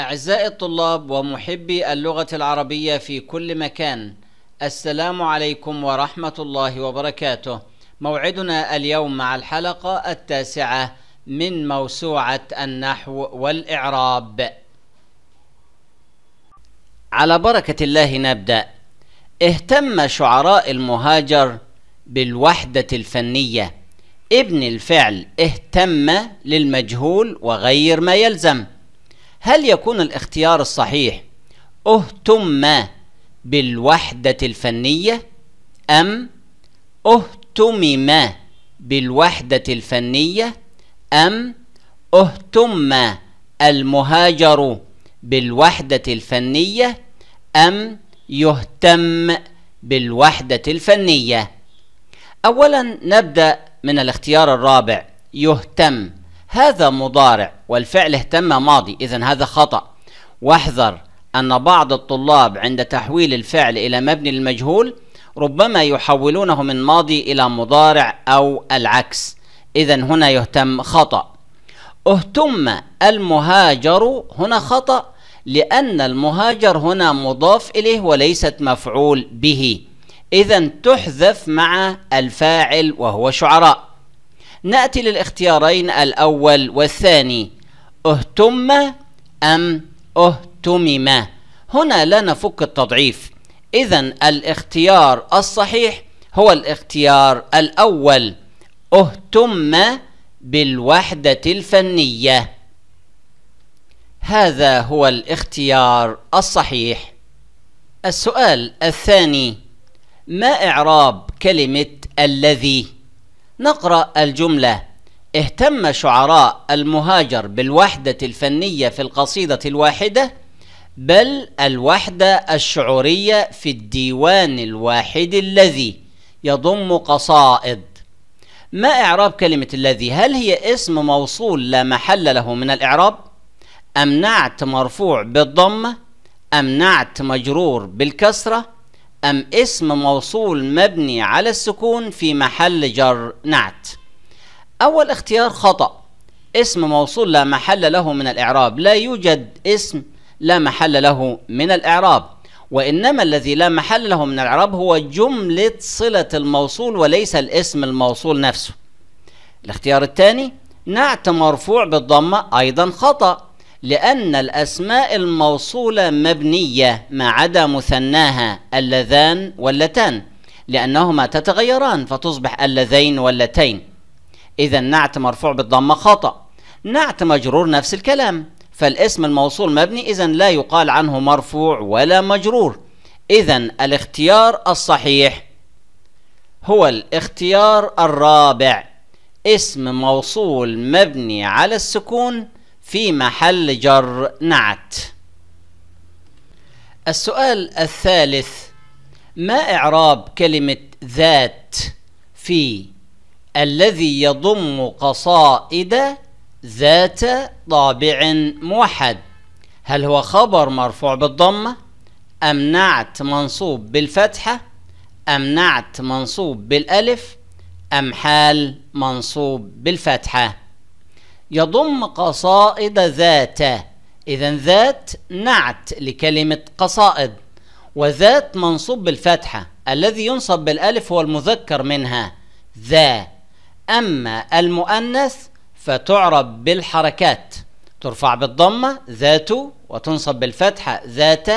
أعزائي الطلاب ومحبي اللغة العربية في كل مكان السلام عليكم ورحمة الله وبركاته موعدنا اليوم مع الحلقة التاسعة من موسوعة النحو والإعراب على بركة الله نبدأ اهتم شعراء المهاجر بالوحدة الفنية ابن الفعل اهتم للمجهول وغير ما يلزم هل يكون الاختيار الصحيح اهتم بالوحدة الفنية أم اهتمم بالوحدة الفنية أم اهتم المهاجر بالوحدة الفنية أم يهتم بالوحدة الفنية؟ أولا نبدأ من الاختيار الرابع يهتم هذا مضارع والفعل اهتم ماضي إذا هذا خطأ واحذر أن بعض الطلاب عند تحويل الفعل إلى مبني المجهول ربما يحولونه من ماضي إلى مضارع أو العكس إذا هنا يهتم خطأ اهتم المهاجر هنا خطأ لأن المهاجر هنا مضاف إليه وليست مفعول به إذا تحذف مع الفاعل وهو شعراء نأتي للاختيارين الأول والثاني اهتم أم اهتمم هنا لا نفك التضعيف إذا الاختيار الصحيح هو الاختيار الأول اهتم بالوحدة الفنية هذا هو الاختيار الصحيح السؤال الثاني ما إعراب كلمة الذي؟ نقرأ الجملة اهتم شعراء المهاجر بالوحدة الفنية في القصيدة الواحدة بل الوحدة الشعورية في الديوان الواحد الذي يضم قصائد ما إعراب كلمة الذي هل هي اسم موصول لا محل له من الإعراب أمنعت مرفوع بالضمة أمنعت مجرور بالكسرة أم اسم موصول مبني على السكون في محل جر نعت أول اختيار خطأ اسم موصول لا محل له من الإعراب لا يوجد اسم لا محل له من الإعراب وإنما الذي لا محل له من الإعراب هو جملة صلة الموصول وليس الاسم الموصول نفسه الاختيار الثاني نعت مرفوع بالضمة أيضا خطأ لأن الأسماء الموصولة مبنية ما عدا مثناها اللذان واللتان لأنهما تتغيران فتصبح اللذين واللتين إذا نعت مرفوع بالضمة خطأ نعت مجرور نفس الكلام فالاسم الموصول مبني إذا لا يقال عنه مرفوع ولا مجرور إذا الاختيار الصحيح هو الاختيار الرابع اسم موصول مبني على السكون في محل جر نعت السؤال الثالث ما إعراب كلمة ذات في الذي يضم قصائد ذات طابع موحد هل هو خبر مرفوع بالضمة أم نعت منصوب بالفتحة أم نعت منصوب بالألف أم حال منصوب بالفتحة يضم قصائد ذاته إذا ذات نعت لكلمة قصائد وذات منصوب بالفتحة الذي ينصب بالألف هو المذكر منها ذا أما المؤنث فتعرب بالحركات ترفع بالضمة ذات وتنصب بالفتحة ذات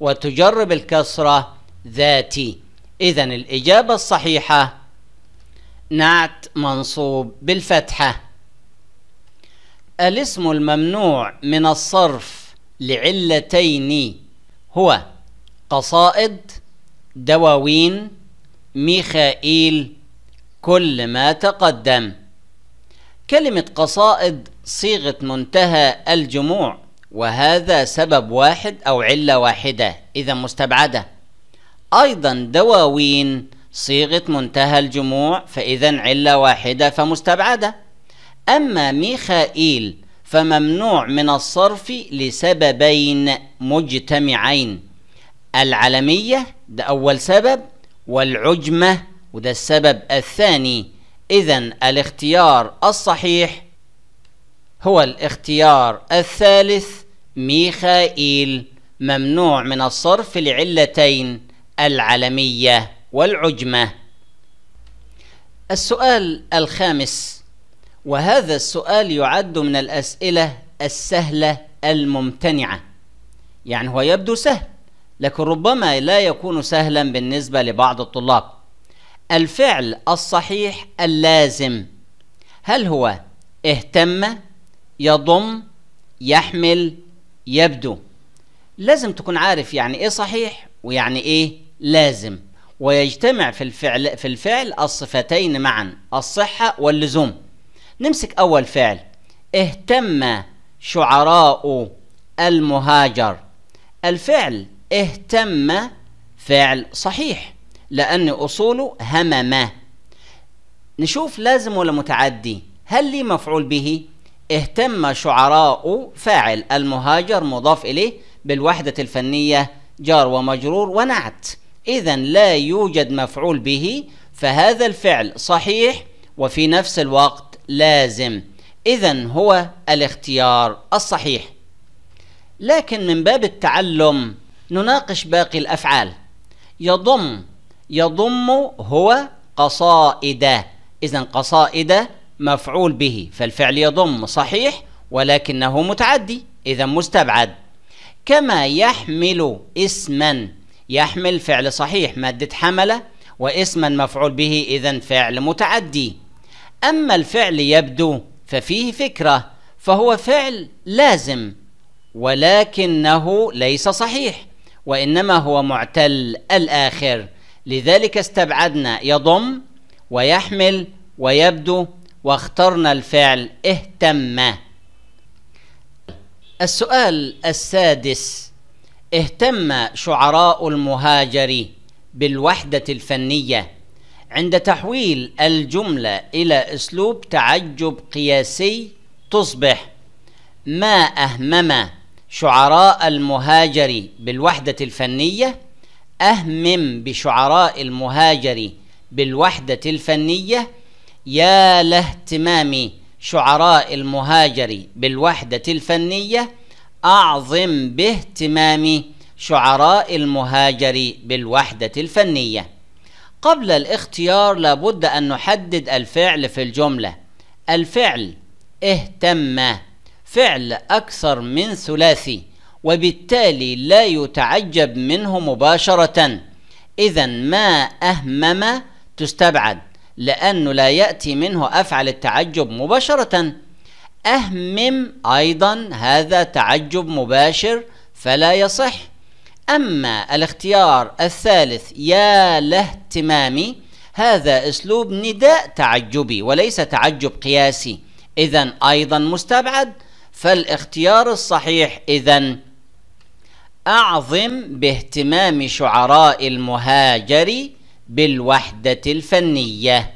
وتجر بالكسرة ذاتي إذا الإجابة الصحيحة نعت منصوب بالفتحة الاسم الممنوع من الصرف لعلتين هو قصائد دواوين ميخائيل كل ما تقدم كلمة قصائد صيغة منتهى الجموع وهذا سبب واحد أو علة واحدة إذا مستبعدة أيضا دواوين صيغة منتهى الجموع فإذا علة واحدة فمستبعدة أما ميخائيل فممنوع من الصرف لسببين مجتمعين العلمية ده أول سبب والعجمة وده السبب الثاني إذا الاختيار الصحيح هو الاختيار الثالث ميخائيل ممنوع من الصرف لعلتين العلمية والعجمة السؤال الخامس وهذا السؤال يعد من الأسئلة السهلة الممتنعة يعني هو يبدو سهل لكن ربما لا يكون سهلا بالنسبة لبعض الطلاب الفعل الصحيح اللازم هل هو اهتم يضم يحمل يبدو لازم تكون عارف يعني ايه صحيح ويعني ايه لازم ويجتمع في الفعل في الفعل الصفتين معا الصحة واللزوم نمسك أول فعل اهتم شعراء المهاجر الفعل اهتم فعل صحيح لأن أصوله همم نشوف لازم ولا متعدي هل لي مفعول به اهتم شعراء فاعل المهاجر مضاف إليه بالوحدة الفنية جار ومجرور ونعت إذا لا يوجد مفعول به فهذا الفعل صحيح وفي نفس الوقت لازم إذا هو الاختيار الصحيح لكن من باب التعلم نناقش باقي الأفعال يضم يضم هو قصائد إذا قصائد مفعول به فالفعل يضم صحيح ولكنه متعدي إذا مستبعد كما يحمل اسما يحمل فعل صحيح مادة حمل واسما مفعول به إذا فعل متعدي أما الفعل يبدو ففيه فكرة فهو فعل لازم ولكنه ليس صحيح وإنما هو معتل الآخر لذلك استبعدنا يضم ويحمل ويبدو واخترنا الفعل اهتم السؤال السادس اهتم شعراء المهاجر بالوحدة الفنية عند تحويل الجملة إلى أسلوب تعجب قياسي تصبح ما أهمم شعراء المهاجر بالوحدة الفنية أهمم بشعراء المهاجر بالوحدة الفنية يا لاهتمام شعراء المهاجر بالوحدة الفنية أعظم باهتمام شعراء المهاجر بالوحدة الفنية قبل الاختيار لابد أن نحدد الفعل في الجملة الفعل اهتم فعل أكثر من ثلاثي وبالتالي لا يتعجب منه مباشرة إذا ما أهمم تستبعد لأنه لا يأتي منه أفعل التعجب مباشرة أهمم أيضا هذا تعجب مباشر فلا يصح أما الاختيار الثالث يا لاهتمامي هذا أسلوب نداء تعجبي وليس تعجب قياسي إذا أيضا مستبعد فالاختيار الصحيح إذا أعظم باهتمام شعراء المهاجر بالوحدة الفنية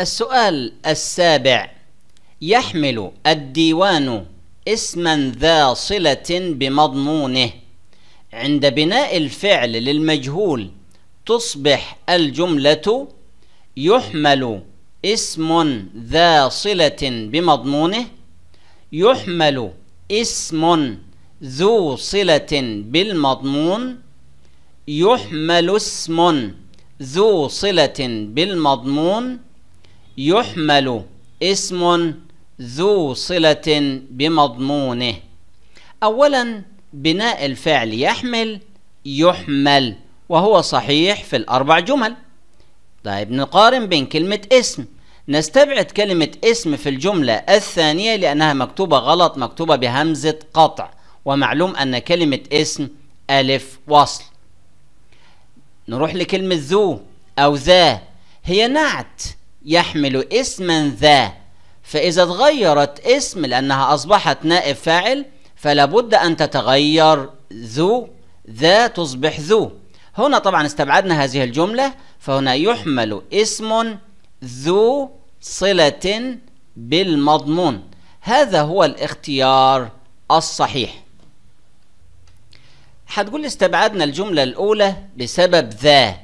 السؤال السابع يحمل الديوان اسما ذا صلة بمضمونه عند بناء الفعل للمجهول تصبح الجملة يحمل اسم ذا صلة بمضمونه يحمل اسم ذو صلة بالمضمون يحمل اسم ذو صلة بالمضمون يحمل اسم ذو صلة بمضمونه أولاً بناء الفعل يحمل يحمل وهو صحيح في الأربع جمل طيب نقارن بين كلمة اسم نستبعد كلمة اسم في الجملة الثانية لأنها مكتوبة غلط مكتوبة بهمزة قطع ومعلوم أن كلمة اسم ألف وصل نروح لكلمة ذو أو ذا هي نعت يحمل اسما ذا فإذا تغيرت اسم لأنها أصبحت نائب فاعل فلا بد أن تتغير ذو ذا تصبح ذو هنا طبعا استبعدنا هذه الجملة فهنا يحمل اسم ذو صلة بالمضمون هذا هو الاختيار الصحيح هتقول استبعدنا الجملة الأولى بسبب ذا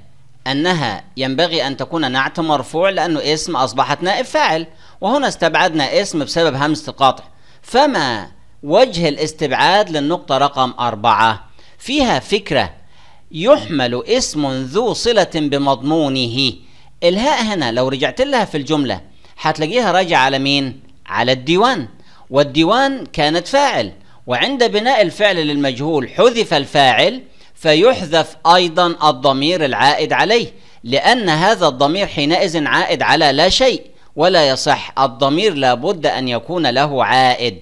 أنها ينبغي أن تكون نعت مرفوع لأنه اسم أصبحت نائب فاعل وهنا استبعدنا اسم بسبب همزة القاطع فما وجه الاستبعاد للنقطة رقم أربعة فيها فكرة يحمل اسم ذو صلة بمضمونه الهاء هنا لو رجعت لها في الجملة هتلاقيها راجعة على مين؟ على الديوان والديوان كانت فاعل وعند بناء الفعل للمجهول حذف الفاعل فيحذف أيضا الضمير العائد عليه لأن هذا الضمير حينئذ عائد على لا شيء ولا يصح الضمير لابد أن يكون له عائد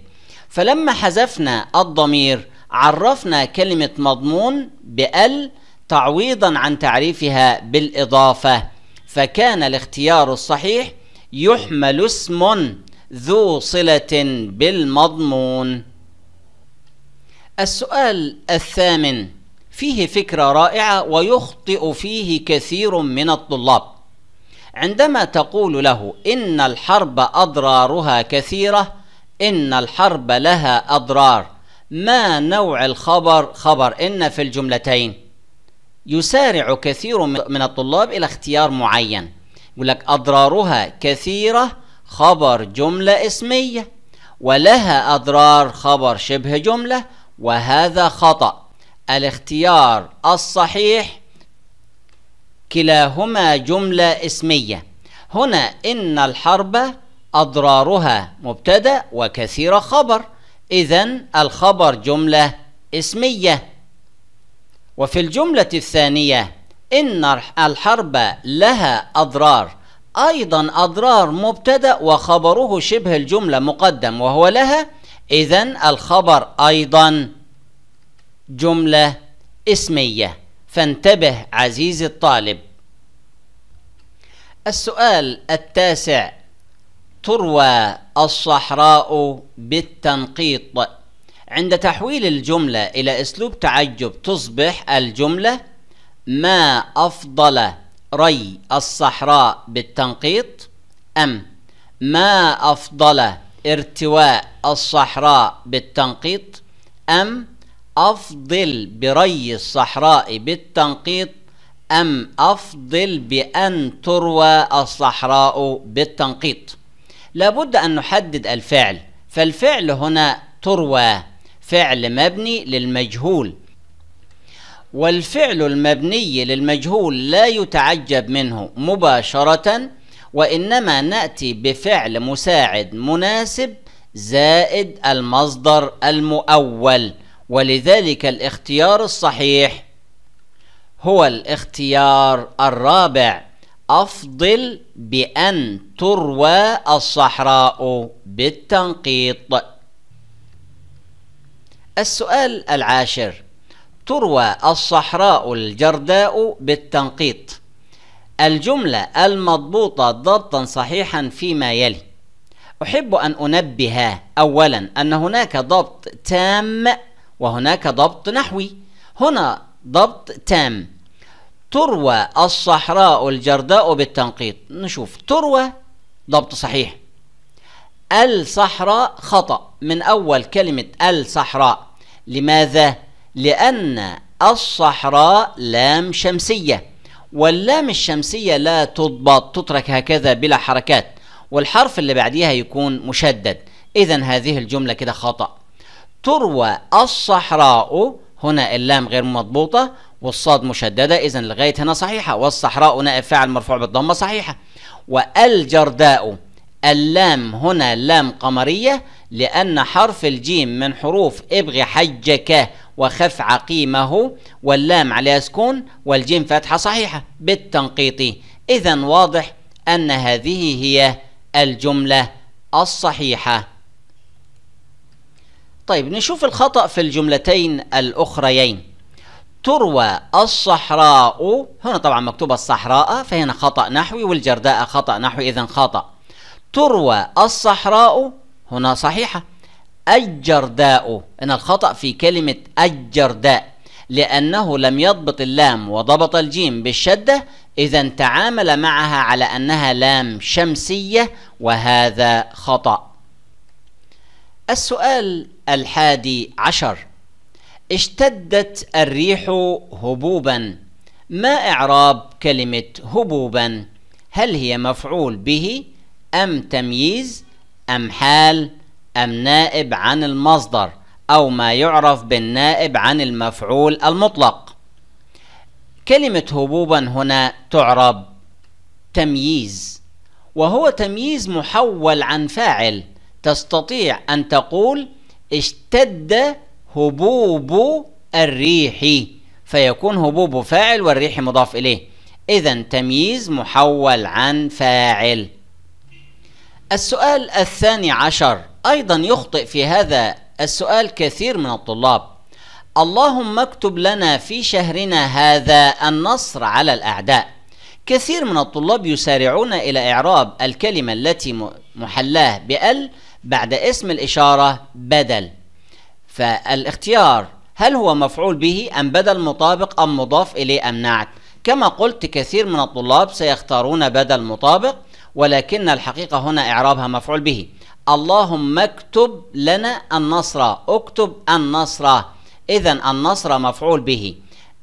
فلما حذفنا الضمير عرفنا كلمة مضمون بال تعويضا عن تعريفها بالإضافة فكان الاختيار الصحيح يحمل اسم ذو صلة بالمضمون السؤال الثامن فيه فكرة رائعة ويخطئ فيه كثير من الطلاب عندما تقول له إن الحرب أضرارها كثيرة إن الحرب لها أضرار ما نوع الخبر خبر إن في الجملتين يسارع كثير من الطلاب إلى اختيار معين يقول لك أضرارها كثيرة خبر جملة اسمية ولها أضرار خبر شبه جملة وهذا خطأ الاختيار الصحيح كلاهما جملة اسمية هنا إن الحرب أضرارها مبتدأ وكثيرة خبر إذا الخبر جملة اسمية وفي الجملة الثانية إن الحرب لها أضرار أيضا أضرار مبتدأ وخبره شبه الجملة مقدم وهو لها إذا الخبر أيضا جملة اسمية فانتبه عزيزي الطالب السؤال التاسع تروى الصحراء بالتنقيط عند تحويل الجملة إلى أسلوب تعجب تصبح الجملة ما أفضل ري الصحراء بالتنقيط أم ما أفضل ارتواء الصحراء بالتنقيط أم أفضل بري الصحراء بالتنقيط أم أفضل بأن تروى الصحراء بالتنقيط لابد أن نحدد الفعل فالفعل هنا تروى فعل مبني للمجهول والفعل المبني للمجهول لا يتعجب منه مباشرة وإنما نأتي بفعل مساعد مناسب زائد المصدر المؤول ولذلك الاختيار الصحيح هو الاختيار الرابع أفضل بأن تروى الصحراء بالتنقيط السؤال العاشر تروى الصحراء الجرداء بالتنقيط الجملة المضبوطة ضبطا صحيحا فيما يلي أحب أن أنبه أولا أن هناك ضبط تام وهناك ضبط نحوي هنا ضبط تام تروى الصحراء الجرداء بالتنقيط نشوف تروى ضبط صحيح الصحراء خطأ من أول كلمة الصحراء لماذا؟ لأن الصحراء لام شمسية واللام الشمسية لا تضبط تترك هكذا بلا حركات والحرف اللي بعديها يكون مشدد إذا هذه الجملة كده خطأ تروى الصحراء هنا اللام غير مضبوطة والصاد مشددة إذا لغاية هنا صحيحة والصحراء نائب فاعل مرفوع بالضمة صحيحة والجرداء اللام هنا لام قمرية لأن حرف الجيم من حروف ابغ حجك وخف عقيمه واللام عليها سكون والجيم فتحة صحيحة بالتنقيط إذا واضح أن هذه هي الجملة الصحيحة طيب نشوف الخطأ في الجملتين الأخريين تروى الصحراء هنا طبعا مكتوبة الصحراء فهنا خطأ نحوي والجرداء خطأ نحوي إذا خطأ تروى الصحراء هنا صحيحة الجرداء إن الخطأ في كلمة الجرداء لأنه لم يضبط اللام وضبط الجيم بالشدة إذا تعامل معها على أنها لام شمسية وهذا خطأ السؤال الحادي عشر اشتدت الريح هبوبا ما إعراب كلمة هبوبا هل هي مفعول به أم تمييز أم حال أم نائب عن المصدر أو ما يعرف بالنائب عن المفعول المطلق كلمة هبوبا هنا تعرب تمييز وهو تمييز محول عن فاعل تستطيع أن تقول اشتد هبوب الريح فيكون هبوب فاعل والريح مضاف إليه إذا تمييز محول عن فاعل السؤال الثاني عشر أيضا يخطئ في هذا السؤال كثير من الطلاب اللهم اكتب لنا في شهرنا هذا النصر على الأعداء كثير من الطلاب يسارعون إلى إعراب الكلمة التي محلاه بأل بعد اسم الإشارة بدل فالاختيار هل هو مفعول به أم بدل مطابق أم مضاف إليه أم نعت كما قلت كثير من الطلاب سيختارون بدل مطابق ولكن الحقيقة هنا إعرابها مفعول به اللهم اكتب لنا النصر اكتب النصر إذا النصر مفعول به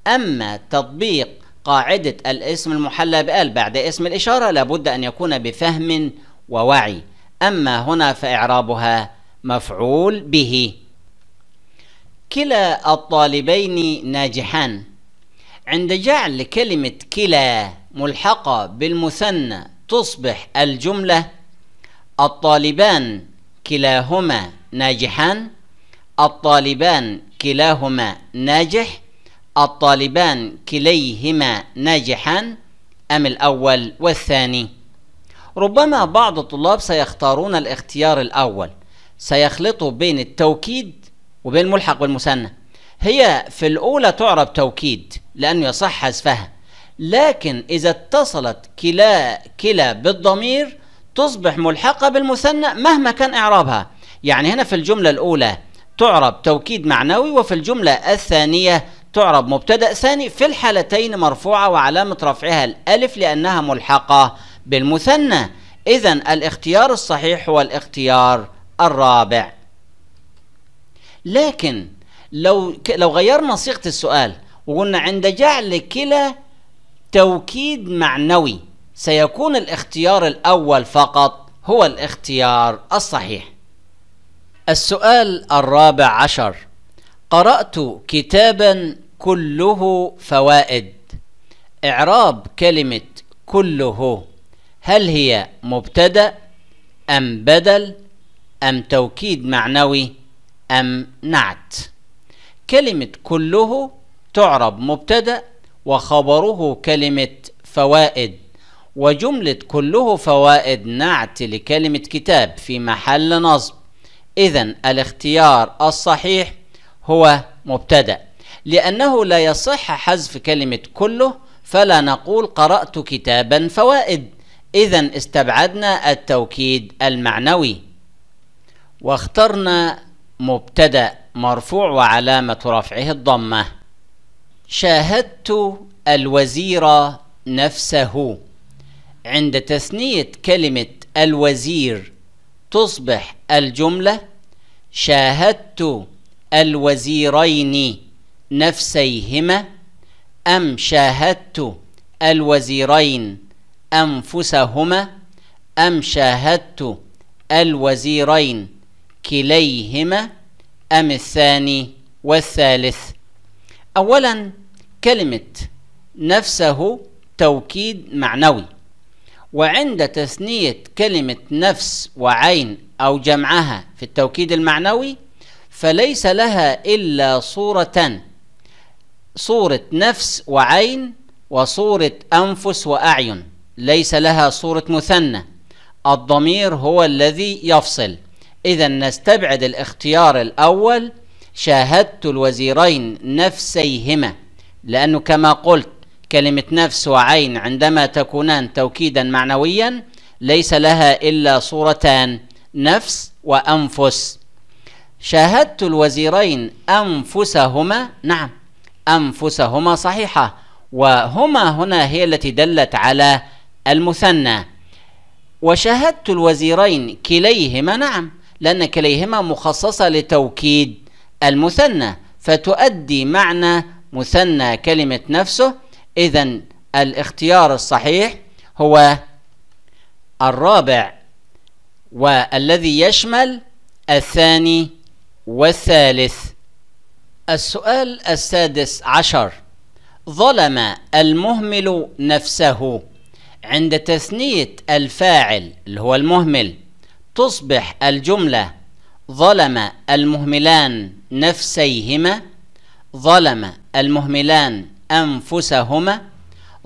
أما تطبيق قاعدة الاسم المحلى بأل بعد اسم الإشارة لابد أن يكون بفهم ووعي أما هنا فإعرابها مفعول به كلا الطالبين ناجحان عند جعل كلمة كلا ملحقة بالمثنى تصبح الجملة الطالبان كلاهما ناجحان الطالبان كلاهما ناجح الطالبان كليهما ناجحان أم الأول والثاني ربما بعض الطلاب سيختارون الاختيار الأول سيخلطوا بين التوكيد وبين الملحق والمثنى هي في الأولى تعرب توكيد لأنه يصح حذفها لكن إذا اتصلت كلا كلا بالضمير تصبح ملحقة بالمثنى مهما كان إعرابها يعني هنا في الجملة الأولى تعرب توكيد معنوي وفي الجملة الثانية تعرب مبتدأ ثاني في الحالتين مرفوعة وعلامة رفعها الألف لأنها ملحقة بالمثنى إذا الاختيار الصحيح هو الاختيار الرابع لكن لو لو غيرنا صيغه السؤال وقلنا عند جعل كلا توكيد معنوي سيكون الاختيار الاول فقط هو الاختيار الصحيح السؤال الرابع عشر قرات كتابا كله فوائد اعراب كلمه كله هل هي مبتدا ام بدل ام توكيد معنوي نعت كلمة كله تعرب مبتدأ وخبره كلمة فوائد وجملة كله فوائد نعت لكلمة كتاب في محل نصب إذا الاختيار الصحيح هو مبتدأ لأنه لا يصح حذف كلمة كله فلا نقول قرأت كتابا فوائد إذا استبعدنا التوكيد المعنوي واخترنا مبتدأ مرفوع وعلامة رفعه الضمة شاهدت الوزير نفسه عند تثنية كلمة الوزير تصبح الجملة شاهدت الوزيرين نفسيهما أم شاهدت الوزيرين أنفسهما أم شاهدت الوزيرين كليهما أم الثاني والثالث أولا كلمة نفسه توكيد معنوي وعند تثنية كلمة نفس وعين أو جمعها في التوكيد المعنوي فليس لها إلا صورتان صورة نفس وعين وصورة أنفس وأعين ليس لها صورة مثنى الضمير هو الذي يفصل إذا نستبعد الاختيار الأول شاهدت الوزيرين نفسيهما لأنه كما قلت كلمة نفس وعين عندما تكونان توكيدا معنويا ليس لها إلا صورتان نفس وأنفس شاهدت الوزيرين أنفسهما نعم أنفسهما صحيحة وهما هنا هي التي دلت على المثنى وشاهدت الوزيرين كليهما نعم لأن كليهما مخصصة لتوكيد المثنى فتؤدي معنى مثنى كلمة نفسه إذا الاختيار الصحيح هو الرابع والذي يشمل الثاني والثالث السؤال السادس عشر ظلم المهمل نفسه عند تثنية الفاعل اللي هو المهمل تصبح الجملة ظلم المهملان نفسيهما ظلم المهملان أنفسهما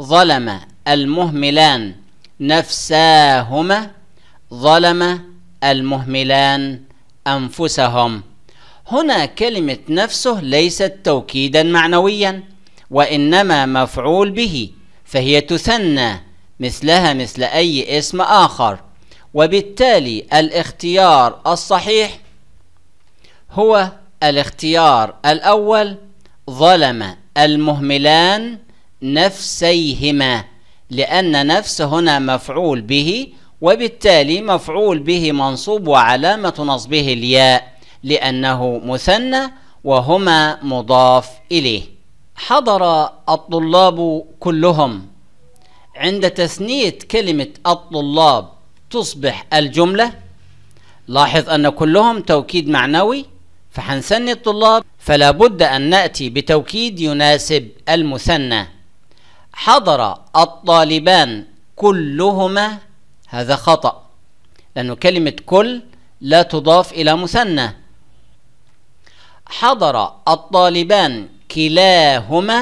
ظلم المهملان نفساهما ظلم المهملان أنفسهم هنا كلمة نفسه ليست توكيدا معنويا وإنما مفعول به فهي تثنى مثلها مثل أي اسم آخر وبالتالي الاختيار الصحيح هو الاختيار الأول ظلم المهملان نفسيهما لأن نفس هنا مفعول به وبالتالي مفعول به منصوب وعلامة نصبه الياء لأنه مثنى وهما مضاف إليه حضر الطلاب كلهم عند تثنية كلمة الطلاب تصبح الجملة لاحظ أن كلهم توكيد معنوي فحنثني الطلاب فلا بد أن نأتي بتوكيد يناسب المثنى حضر الطالبان كلهما هذا خطأ لأن كلمة كل لا تضاف إلى مثنى حضر الطالبان كلاهما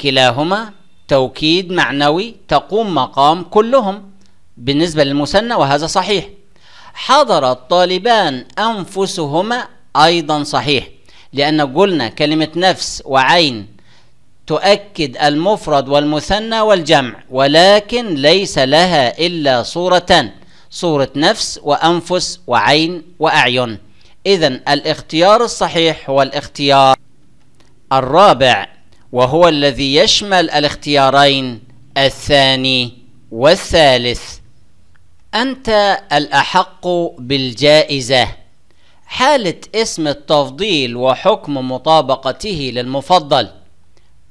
كلاهما توكيد معنوي تقوم مقام كلهم بالنسبة للمثنى وهذا صحيح حضر الطالبان أنفسهما أيضا صحيح لأن قلنا كلمة نفس وعين تؤكد المفرد والمثنى والجمع ولكن ليس لها إلا صورتان صورة نفس وأنفس وعين وأعين إذا الاختيار الصحيح هو الاختيار الرابع وهو الذي يشمل الاختيارين الثاني والثالث أنت الأحق بالجائزة حالة اسم التفضيل وحكم مطابقته للمفضل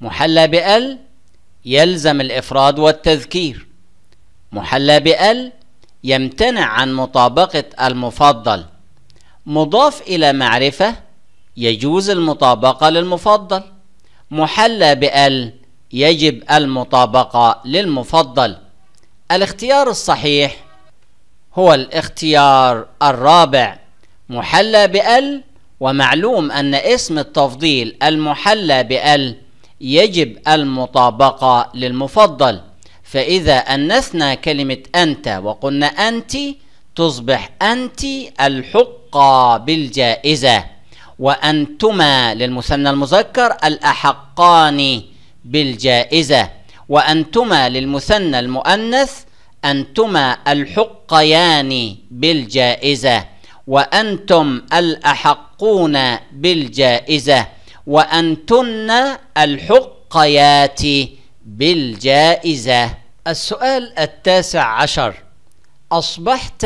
محلى بأل يلزم الإفراد والتذكير محلى بأل يمتنع عن مطابقة المفضل مضاف إلى معرفة يجوز المطابقة للمفضل محلى بأل يجب المطابقة للمفضل الاختيار الصحيح هو الاختيار الرابع محلى بال ومعلوم ان اسم التفضيل المحلى بال يجب المطابقه للمفضل فاذا انثنا كلمه انت وقلنا انت تصبح انت الحق بالجائزه وانتما للمثنى المذكر الاحقان بالجائزه وانتما للمثنى المؤنث أنتما الحقيان بالجائزة وأنتم الأحقون بالجائزة وأنتن الحقيات بالجائزة السؤال التاسع عشر أصبحت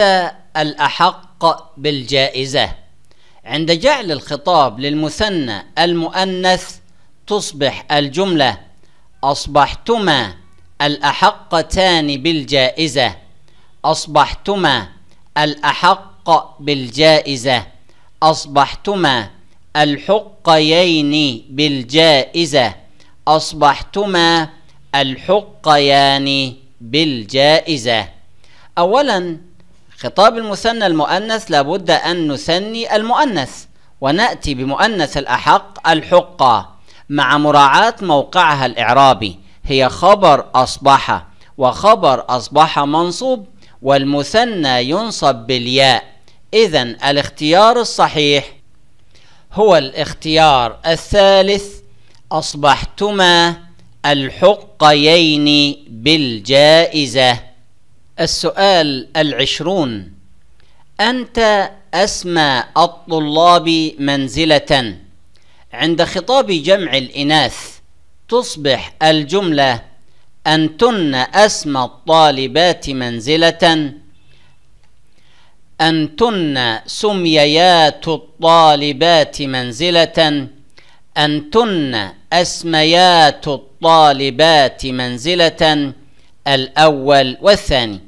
الأحق بالجائزة عند جعل الخطاب للمثنى المؤنث تصبح الجملة أصبحتما الأحقتان بالجائزة أصبحتما الأحق بالجائزة أصبحتما الحقيين بالجائزة أصبحتما الحقيان بالجائزة أولا خطاب المثنى المؤنث لابد أن نثني المؤنث ونأتي بمؤنث الأحق الحقة مع مراعاة موقعها الإعرابي هي خبر أصبح وخبر أصبح منصوب والمثنى ينصب بالياء إذا الاختيار الصحيح هو الاختيار الثالث أصبحتما الحقيين بالجائزة السؤال العشرون أنت أسمى الطلاب منزلة عند خطاب جمع الإناث تصبح الجملة أنتن أسمى الطالبات منزلة أنتن سميات الطالبات منزلة أنتن أسميات الطالبات منزلة الأول والثاني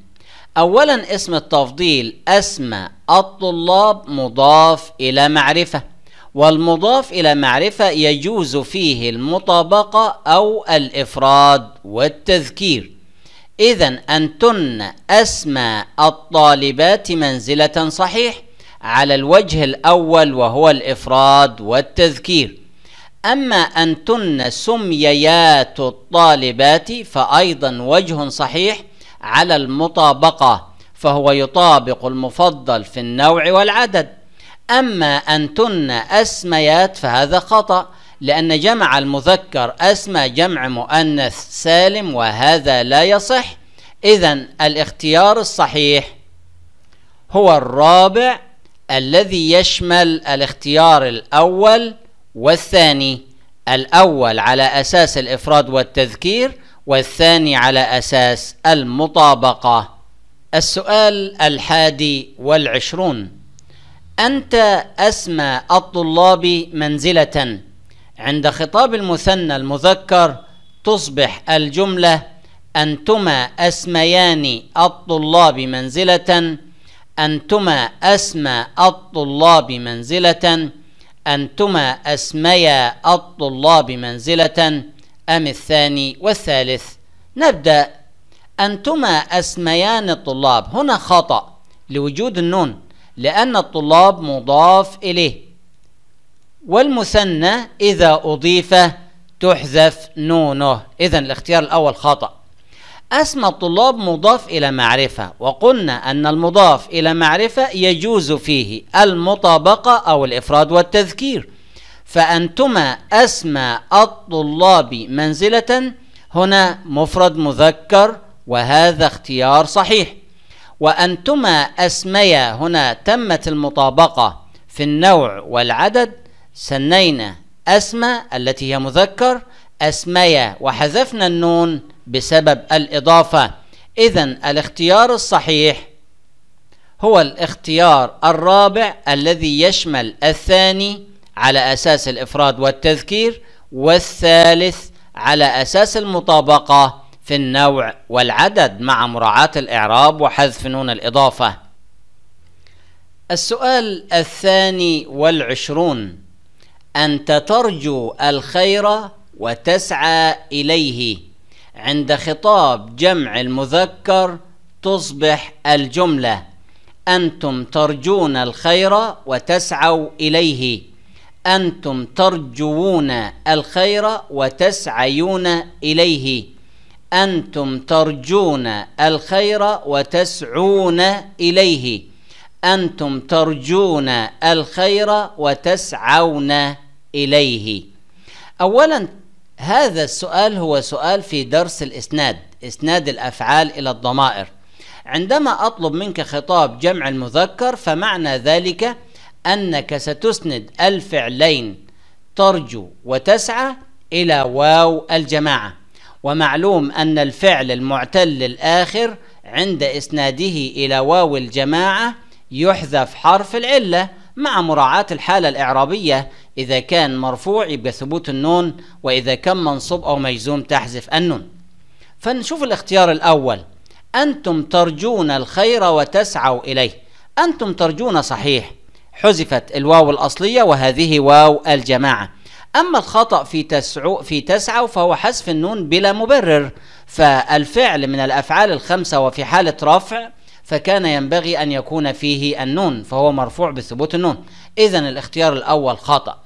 أولا اسم التفضيل أسمى الطلاب مضاف إلى معرفة والمضاف إلى معرفة يجوز فيه المطابقة أو الإفراد والتذكير إذا أنتن أسمى الطالبات منزلة صحيح على الوجه الأول وهو الإفراد والتذكير أما أنتن سميات الطالبات فأيضا وجه صحيح على المطابقة فهو يطابق المفضل في النوع والعدد أما أنتن أسميات فهذا خطأ لأن جمع المذكر أسمى جمع مؤنث سالم وهذا لا يصح إذا الاختيار الصحيح هو الرابع الذي يشمل الاختيار الأول والثاني الأول على أساس الإفراد والتذكير والثاني على أساس المطابقة السؤال الحادي والعشرون أنت أسمى الطلاب منزلة عند خطاب المثنى المذكر تصبح الجملة أنتما أسميان الطلاب منزلة أنتما أسمى الطلاب منزلة أنتما أسميا الطلاب منزلة أم الثاني والثالث نبدأ أنتما أسميان الطلاب هنا خطأ لوجود النون لأن الطلاب مضاف إليه والمثنى إذا أضيف تحذف نونه إذا الاختيار الأول خطأ أسمى الطلاب مضاف إلى معرفة وقلنا أن المضاف إلى معرفة يجوز فيه المطابقة أو الإفراد والتذكير فأنتما أسمى الطلاب منزلة هنا مفرد مذكر وهذا اختيار صحيح وأنتما أسميا هنا تمت المطابقة في النوع والعدد سنينا أسمى التي هي مذكر أسميا وحذفنا النون بسبب الإضافة إذا الاختيار الصحيح هو الاختيار الرابع الذي يشمل الثاني على أساس الإفراد والتذكير والثالث على أساس المطابقة في النوع والعدد مع مراعاة الإعراب وحذف نون الإضافة السؤال الثاني والعشرون أنت ترجو الخير وتسعى إليه عند خطاب جمع المذكر تصبح الجملة أنتم ترجون الخير وتسعوا إليه أنتم ترجوون الخير وتسعيون إليه أنتم ترجون الخير وتسعون إليه أنتم ترجون الخير وتسعون إليه أولا هذا السؤال هو سؤال في درس الإسناد إسناد الأفعال إلى الضمائر عندما أطلب منك خطاب جمع المذكر فمعنى ذلك أنك ستسند الفعلين ترجو وتسعى إلى واو الجماعة ومعلوم أن الفعل المعتل الآخر عند إسناده إلى واو الجماعة يحذف حرف العلة مع مراعاة الحالة الإعرابية إذا كان مرفوع يبقى ثبوت النون وإذا كان منصوب أو مجزوم تحذف النون فنشوف الاختيار الأول أنتم ترجون الخير وتسعوا إليه أنتم ترجون صحيح حذفت الواو الأصلية وهذه واو الجماعة أما الخطأ في تسعو في تسعة فهو حذف النون بلا مبرر فالفعل من الأفعال الخمسة وفي حالة رفع فكان ينبغي أن يكون فيه النون فهو مرفوع بثبوت النون إذا الاختيار الأول خطأ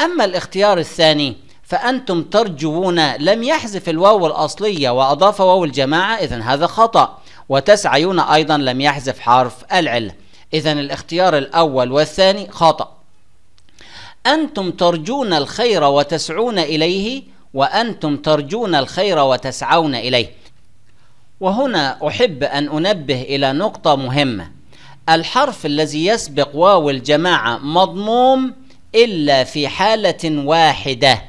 أما الاختيار الثاني فأنتم ترجوون لم يحذف الواو الأصلية وأضاف واو الجماعة إذا هذا خطأ وتسعيون أيضا لم يحذف حرف العلة إذا الاختيار الأول والثاني خطأ انتم ترجون الخير وتسعون اليه وانتم ترجون الخير وتسعون اليه وهنا احب ان انبه الى نقطه مهمه الحرف الذي يسبق واو الجماعه مضموم الا في حاله واحده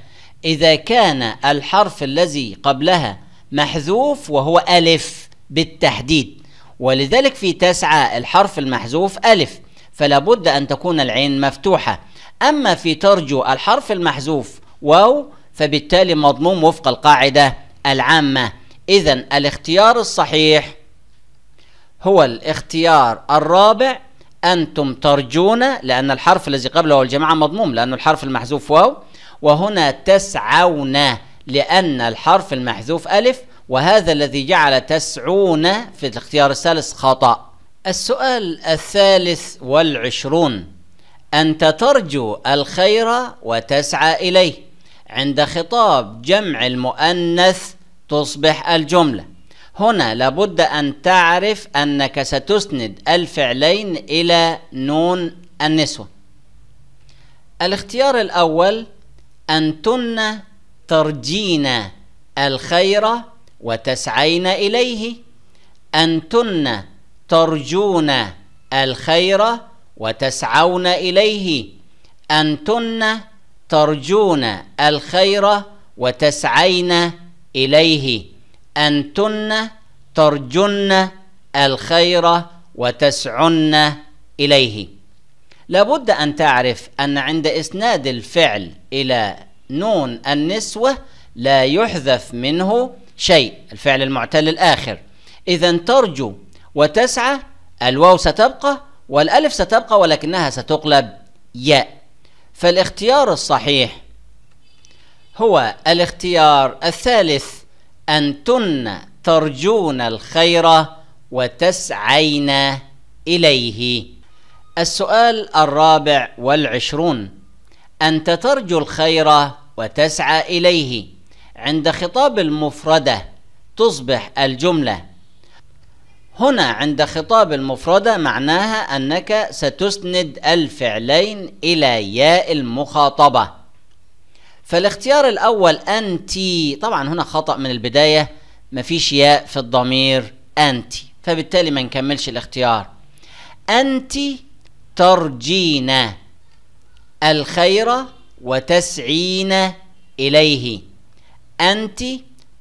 اذا كان الحرف الذي قبلها محذوف وهو الف بالتحديد ولذلك في تسعه الحرف المحذوف الف فلا بد ان تكون العين مفتوحه أما في ترجو الحرف المحذوف واو فبالتالي مضموم وفق القاعدة العامة إذا الاختيار الصحيح هو الاختيار الرابع أنتم ترجون لأن الحرف الذي قبله الجماعة مضموم لأن الحرف المحذوف واو وهنا تسعون لأن الحرف المحذوف ألف وهذا الذي جعل تسعون في الاختيار الثالث خطأ السؤال الثالث والعشرون انت ترجو الخير وتسعى اليه عند خطاب جمع المؤنث تصبح الجمله هنا لابد ان تعرف انك ستسند الفعلين الى نون النسوه الاختيار الاول انتن ترجين الخير وتسعين اليه انتن ترجون الخير وتسعون اليه انتن ترجون الخير وتسعين اليه انتن ترجن الخير وتسعن اليه لابد ان تعرف ان عند اسناد الفعل الى نون النسوه لا يحذف منه شيء الفعل المعتل الاخر اذا ترجو وتسعى الواو ستبقى والألف ستبقى ولكنها ستقلب ياء فالاختيار الصحيح هو الاختيار الثالث أنتن ترجون الخير وتسعين إليه السؤال الرابع والعشرون أنت ترجو الخير وتسعى إليه عند خطاب المفردة تصبح الجملة هنا عند خطاب المفردة معناها أنك ستسند الفعلين إلى ياء المخاطبة فالاختيار الأول أنت طبعا هنا خطأ من البداية مفيش ياء في الضمير أنت فبالتالي ما نكملش الاختيار أنت ترجين الخير وتسعين إليه أنت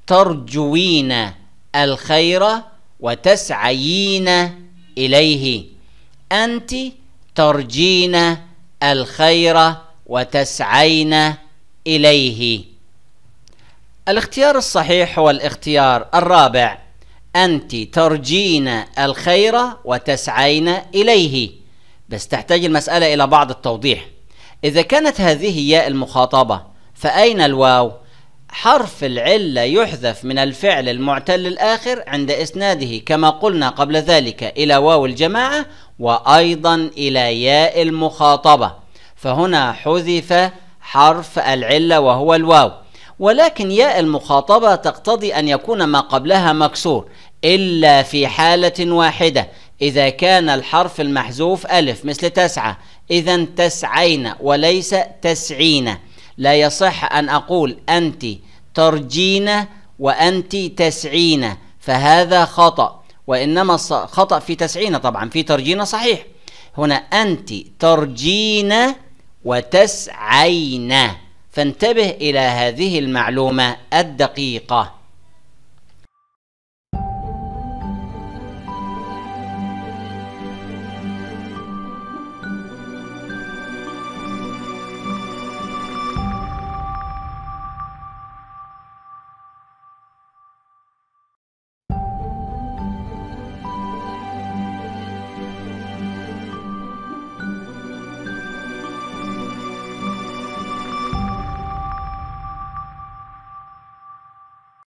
ترجوين الخير وتسعين إليه أنت ترجين الخير وتسعين إليه الاختيار الصحيح هو الاختيار الرابع أنت ترجين الخير وتسعين إليه بس تحتاج المسألة إلى بعض التوضيح إذا كانت هذه ياء المخاطبة فأين الواو؟ حرف العلة يحذف من الفعل المعتل الآخر عند إسناده كما قلنا قبل ذلك إلى واو الجماعة وأيضا إلى ياء المخاطبة فهنا حذف حرف العلة وهو الواو ولكن ياء المخاطبة تقتضي أن يكون ما قبلها مكسور إلا في حالة واحدة إذا كان الحرف المحذوف ألف مثل تسعة إذا تسعين وليس تسعين لا يصح أن أقول أنت ترجين وأنت تسعين فهذا خطأ وإنما خطأ في تسعين طبعا في ترجين صحيح هنا أنت ترجين وتسعين فانتبه إلى هذه المعلومة الدقيقة